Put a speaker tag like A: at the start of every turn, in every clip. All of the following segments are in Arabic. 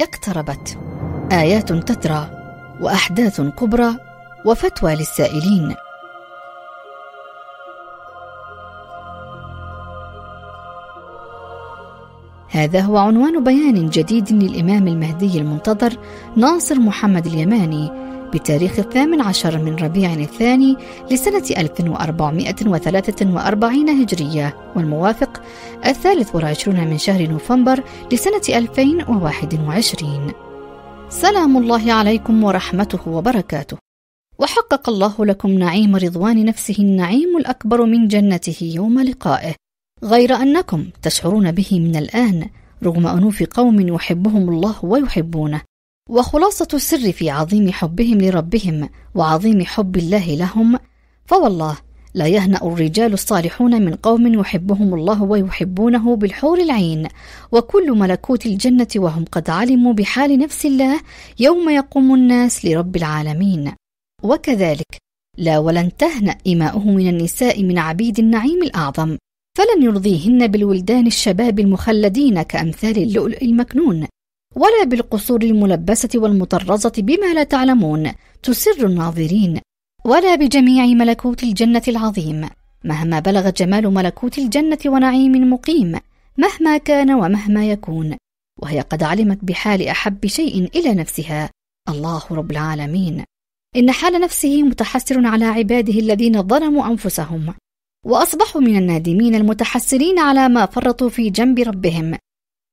A: اقتربت ايات تترى واحداث كبرى وفتوى للسائلين هذا هو عنوان بيان جديد للامام المهدي المنتظر ناصر محمد اليماني بتاريخ الثامن عشر من ربيع الثاني لسنة 1443 هجرية والموافق الثالث والعشرون من شهر نوفمبر لسنة 2021 سلام الله عليكم ورحمته وبركاته وحقق الله لكم نعيم رضوان نفسه النعيم الأكبر من جنته يوم لقائه غير أنكم تشعرون به من الآن رغم أنوف قوم يحبهم الله ويحبونه وخلاصة السر في عظيم حبهم لربهم وعظيم حب الله لهم فوالله لا يهنأ الرجال الصالحون من قوم يحبهم الله ويحبونه بالحور العين وكل ملكوت الجنة وهم قد علموا بحال نفس الله يوم يقوم الناس لرب العالمين وكذلك لا ولن تهنأ إماؤه من النساء من عبيد النعيم الأعظم فلن يرضيهن بالولدان الشباب المخلدين كأمثال اللؤلؤ المكنون ولا بالقصور الملبسة والمطرزة بما لا تعلمون تسر الناظرين ولا بجميع ملكوت الجنة العظيم مهما بلغ جمال ملكوت الجنة ونعيم مقيم مهما كان ومهما يكون وهي قد علمت بحال أحب شيء إلى نفسها الله رب العالمين إن حال نفسه متحسر على عباده الذين ظلموا أنفسهم وأصبحوا من النادمين المتحسرين على ما فرطوا في جنب ربهم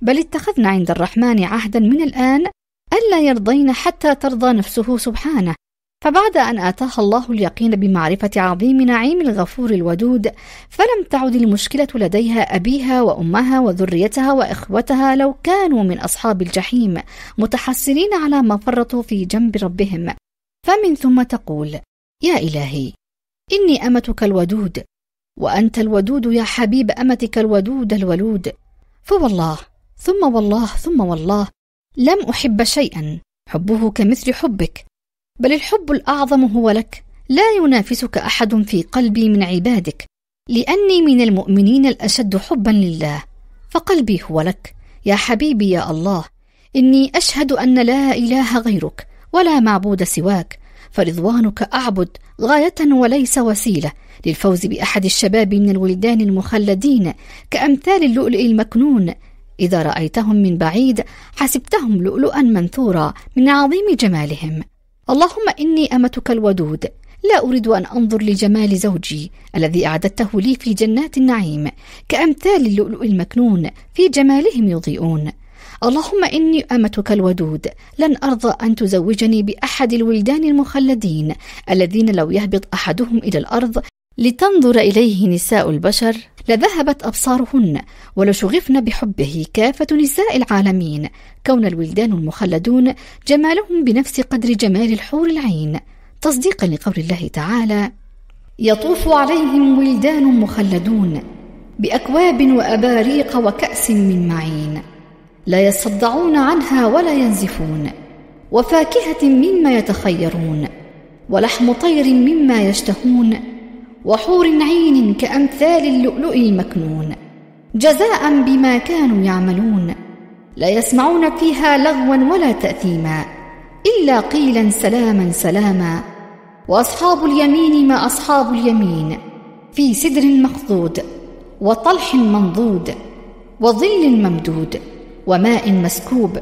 A: بل اتخذنا عند الرحمن عهدا من الآن ألا يرضين حتى ترضى نفسه سبحانه فبعد أن آتاها الله اليقين بمعرفة عظيم نعيم الغفور الودود فلم تعد المشكلة لديها أبيها وأمها وذريتها وإخوتها لو كانوا من أصحاب الجحيم متحسرين على ما فرطوا في جنب ربهم فمن ثم تقول يا إلهي إني أمتك الودود وأنت الودود يا حبيب أمتك الودود الولود فوالله ثم والله ثم والله لم أحب شيئا حبه كمثل حبك بل الحب الأعظم هو لك لا ينافسك أحد في قلبي من عبادك لأني من المؤمنين الأشد حبا لله فقلبي هو لك يا حبيبي يا الله إني أشهد أن لا إله غيرك ولا معبود سواك فرضوانك أعبد غاية وليس وسيلة للفوز بأحد الشباب من الولدان المخلدين كأمثال اللؤلؤ المكنون إذا رأيتهم من بعيد حسبتهم لؤلؤا منثورا من عظيم جمالهم اللهم إني أمتك الودود لا أريد أن أنظر لجمال زوجي الذي أعددته لي في جنات النعيم كأمثال اللؤلؤ المكنون في جمالهم يضيئون اللهم إني أمتك الودود لن أرضى أن تزوجني بأحد الولدان المخلدين الذين لو يهبط أحدهم إلى الأرض لتنظر إليه نساء البشر لذهبت أبصارهن ولشغفن بحبه كافة نساء العالمين كون الولدان المخلدون جمالهم بنفس قدر جمال الحور العين تصديقا لقول الله تعالى يطوف عليهم ولدان مخلدون باكواب واباريق وكاس من معين لا يصدعون عنها ولا ينزفون وفاكهه مما يتخيرون ولحم طير مما يشتهون وحور عين كأمثال اللؤلؤ المكنون جزاء بما كانوا يعملون لا يسمعون فيها لغوا ولا تأثيما إلا قيلا سلاما سلاما وأصحاب اليمين ما أصحاب اليمين في سدر مخضود وطلح منضود وظل ممدود وماء مسكوب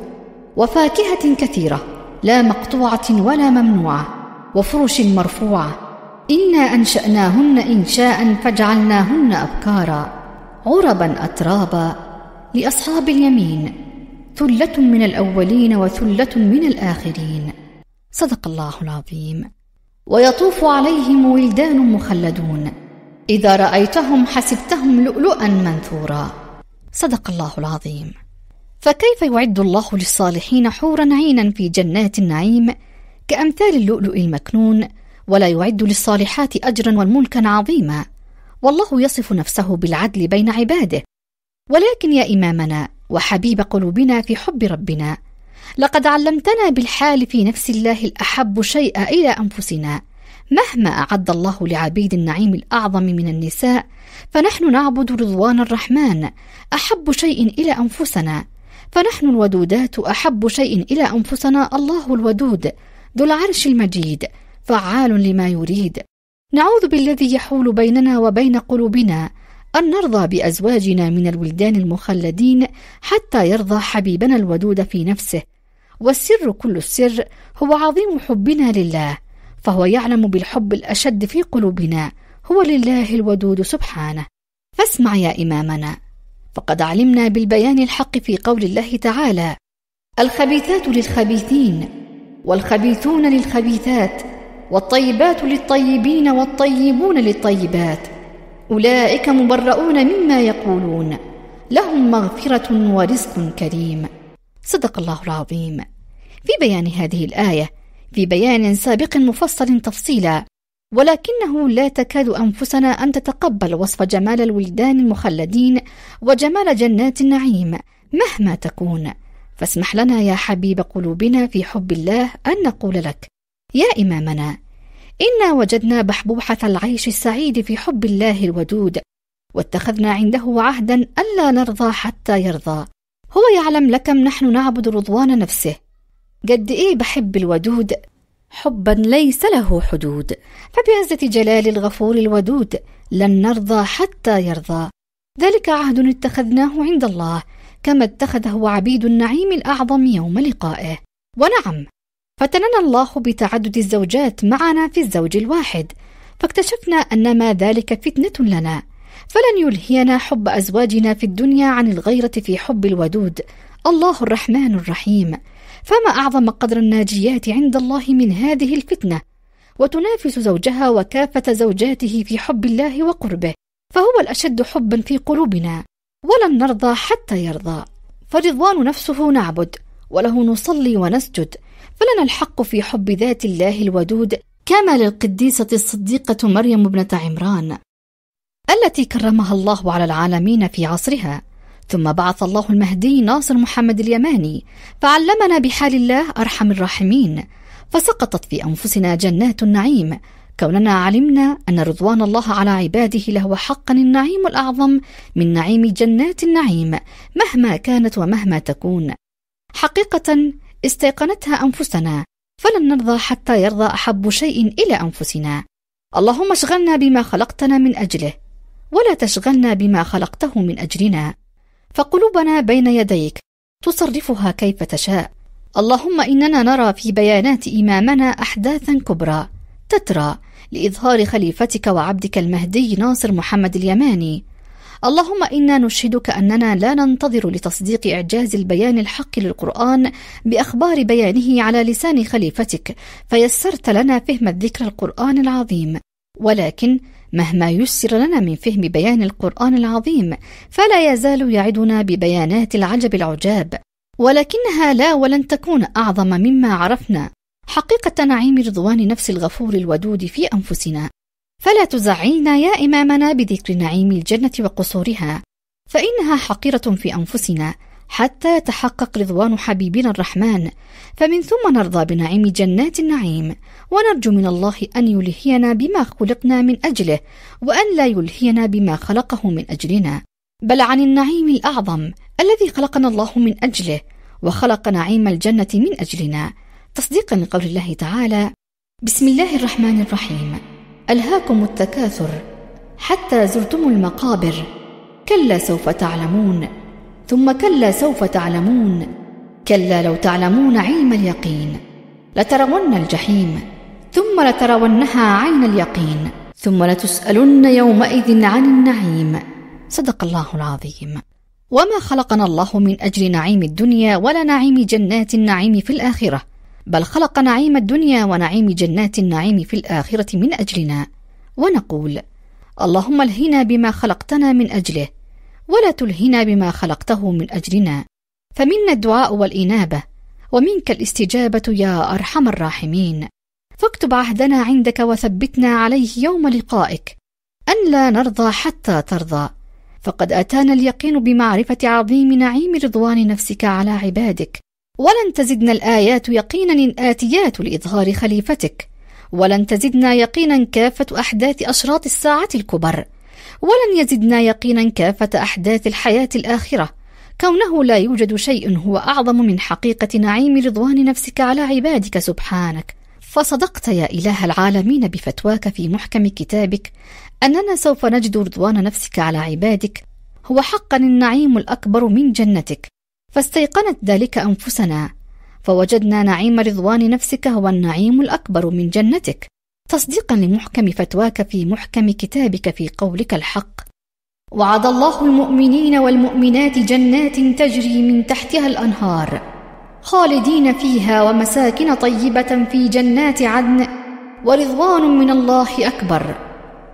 A: وفاكهة كثيرة لا مقطوعة ولا ممنوعة وفرش مرفوعة إنا أنشأناهن إنشاء فجعلناهن أبكارا عربا أترابا لأصحاب اليمين ثلة من الأولين وثلة من الآخرين صدق الله العظيم ويطوف عليهم ولدان مخلدون إذا رأيتهم حسبتهم لؤلؤا منثورا صدق الله العظيم فكيف يعد الله للصالحين حورا عينا في جنات النعيم كأمثال اللؤلؤ المكنون ولا يعد للصالحات أجرا وملكا عظيما والله يصف نفسه بالعدل بين عباده ولكن يا إمامنا وحبيب قلوبنا في حب ربنا لقد علمتنا بالحال في نفس الله الأحب شيء إلى أنفسنا مهما أعد الله لعبيد النعيم الأعظم من النساء فنحن نعبد رضوان الرحمن أحب شيء إلى أنفسنا فنحن الودودات أحب شيء إلى أنفسنا الله الودود ذو العرش المجيد فعال لما يريد نعوذ بالذي يحول بيننا وبين قلوبنا أن نرضى بأزواجنا من الولدان المخلدين حتى يرضى حبيبنا الودود في نفسه والسر كل السر هو عظيم حبنا لله فهو يعلم بالحب الأشد في قلوبنا هو لله الودود سبحانه فاسمع يا إمامنا فقد علمنا بالبيان الحق في قول الله تعالى الخبيثات للخبيثين والخبيثون للخبيثات والطيبات للطيبين والطيبون للطيبات اولئك مبرؤون مما يقولون لهم مغفره ورزق كريم صدق الله العظيم في بيان هذه الايه في بيان سابق مفصل تفصيلا ولكنه لا تكاد انفسنا ان تتقبل وصف جمال الولدان المخلدين وجمال جنات النعيم مهما تكون فاسمح لنا يا حبيب قلوبنا في حب الله ان نقول لك يا إمامنا إنا وجدنا بحبوحة العيش السعيد في حب الله الودود واتخذنا عنده عهدا ألا نرضى حتى يرضى هو يعلم لكم نحن نعبد رضوان نفسه قد إيه بحب الودود حبا ليس له حدود فبعزة جلال الغفور الودود لن نرضى حتى يرضى ذلك عهد اتخذناه عند الله كما اتخذه عبيد النعيم الأعظم يوم لقائه ونعم فتننا الله بتعدد الزوجات معنا في الزوج الواحد فاكتشفنا أن ما ذلك فتنة لنا فلن يلهينا حب أزواجنا في الدنيا عن الغيرة في حب الودود الله الرحمن الرحيم فما أعظم قدر الناجيات عند الله من هذه الفتنة وتنافس زوجها وكافة زوجاته في حب الله وقربه فهو الأشد حبا في قلوبنا ولن نرضى حتى يرضى فرضوان نفسه نعبد وله نصلي ونسجد فلنا الحق في حب ذات الله الودود كما للقديسة الصديقة مريم ابنة عمران التي كرمها الله على العالمين في عصرها ثم بعث الله المهدي ناصر محمد اليماني فعلمنا بحال الله أرحم الراحمين فسقطت في أنفسنا جنات النعيم كوننا علمنا أن رضوان الله على عباده لهو حقا النعيم الأعظم من نعيم جنات النعيم مهما كانت ومهما تكون حقيقة استيقنتها أنفسنا فلن نرضى حتى يرضى أحب شيء إلى أنفسنا اللهم اشغلنا بما خلقتنا من أجله ولا تشغلنا بما خلقته من أجلنا فقلوبنا بين يديك تصرفها كيف تشاء اللهم إننا نرى في بيانات إمامنا أحداثا كبرى تترى لإظهار خليفتك وعبدك المهدي ناصر محمد اليماني اللهم إنا نشهدك أننا لا ننتظر لتصديق إعجاز البيان الحق للقرآن بأخبار بيانه على لسان خليفتك فيسرت لنا فهم الذكر القرآن العظيم ولكن مهما يسر لنا من فهم بيان القرآن العظيم فلا يزال يعدنا ببيانات العجب العجاب ولكنها لا ولن تكون أعظم مما عرفنا حقيقة نعيم رضوان نفس الغفور الودود في أنفسنا فلا تزعلنا يا إمامنا بذكر نعيم الجنة وقصورها فإنها حقيرة في أنفسنا حتى يتحقق رضوان حبيبنا الرحمن فمن ثم نرضى بنعيم جنات النعيم ونرجو من الله أن يلهينا بما خلقنا من أجله وأن لا يلهينا بما خلقه من أجلنا بل عن النعيم الأعظم الذي خلقنا الله من أجله وخلق نعيم الجنة من أجلنا تصديقا لقول الله تعالى بسم الله الرحمن الرحيم ألهاكم التكاثر حتى زرتم المقابر كلا سوف تعلمون ثم كلا سوف تعلمون كلا لو تعلمون علم اليقين لترون الجحيم ثم لترونها عين اليقين ثم لتسالن يومئذ عن النعيم صدق الله العظيم وما خلقنا الله من اجل نعيم الدنيا ولا نعيم جنات النعيم في الاخره بل خلق نعيم الدنيا ونعيم جنات النعيم في الآخرة من أجلنا ونقول اللهم الهنا بما خلقتنا من أجله ولا تلهنا بما خلقته من أجلنا فمنا الدعاء والإنابة ومنك الاستجابة يا أرحم الراحمين فاكتب عهدنا عندك وثبتنا عليه يوم لقائك أن لا نرضى حتى ترضى فقد أتانا اليقين بمعرفة عظيم نعيم رضوان نفسك على عبادك ولن تزدنا الآيات يقينا آتيات لإظهار خليفتك ولن تزدنا يقينا كافة أحداث أشراط الساعة الكبر ولن يزدنا يقينا كافة أحداث الحياة الآخرة كونه لا يوجد شيء هو أعظم من حقيقة نعيم رضوان نفسك على عبادك سبحانك فصدقت يا إله العالمين بفتواك في محكم كتابك أننا سوف نجد رضوان نفسك على عبادك هو حقا النعيم الأكبر من جنتك فاستيقنت ذلك أنفسنا فوجدنا نعيم رضوان نفسك هو النعيم الأكبر من جنتك تصديقا لمحكم فتواك في محكم كتابك في قولك الحق وعد الله المؤمنين والمؤمنات جنات تجري من تحتها الأنهار خالدين فيها ومساكن طيبة في جنات عدن ورضوان من الله أكبر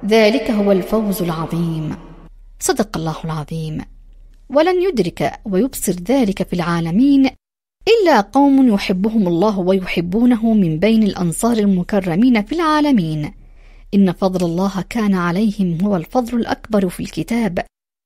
A: ذلك هو الفوز العظيم صدق الله العظيم ولن يدرك ويبصر ذلك في العالمين إلا قوم يحبهم الله ويحبونه من بين الأنصار المكرمين في العالمين إن فضل الله كان عليهم هو الفضل الأكبر في الكتاب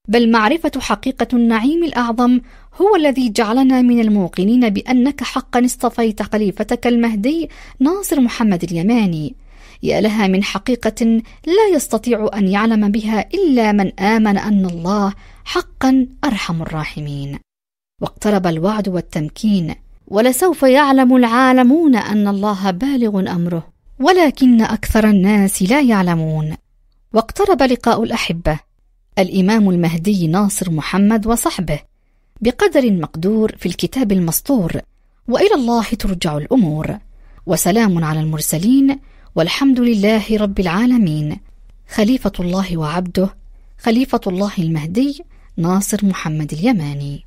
A: بل معرفة حقيقة النعيم الأعظم هو الذي جعلنا من الموقنين بأنك حقا اصطفيت خليفتك المهدي ناصر محمد اليماني يا لها من حقيقة لا يستطيع أن يعلم بها إلا من آمن أن الله حقا أرحم الراحمين واقترب الوعد والتمكين ولسوف يعلم العالمون أن الله بالغ أمره ولكن أكثر الناس لا يعلمون واقترب لقاء الأحبة الإمام المهدي ناصر محمد وصحبه بقدر مقدور في الكتاب المسطور وإلى الله ترجع الأمور وسلام على المرسلين والحمد لله رب العالمين خليفة الله وعبده خليفة الله المهدي ناصر محمد اليماني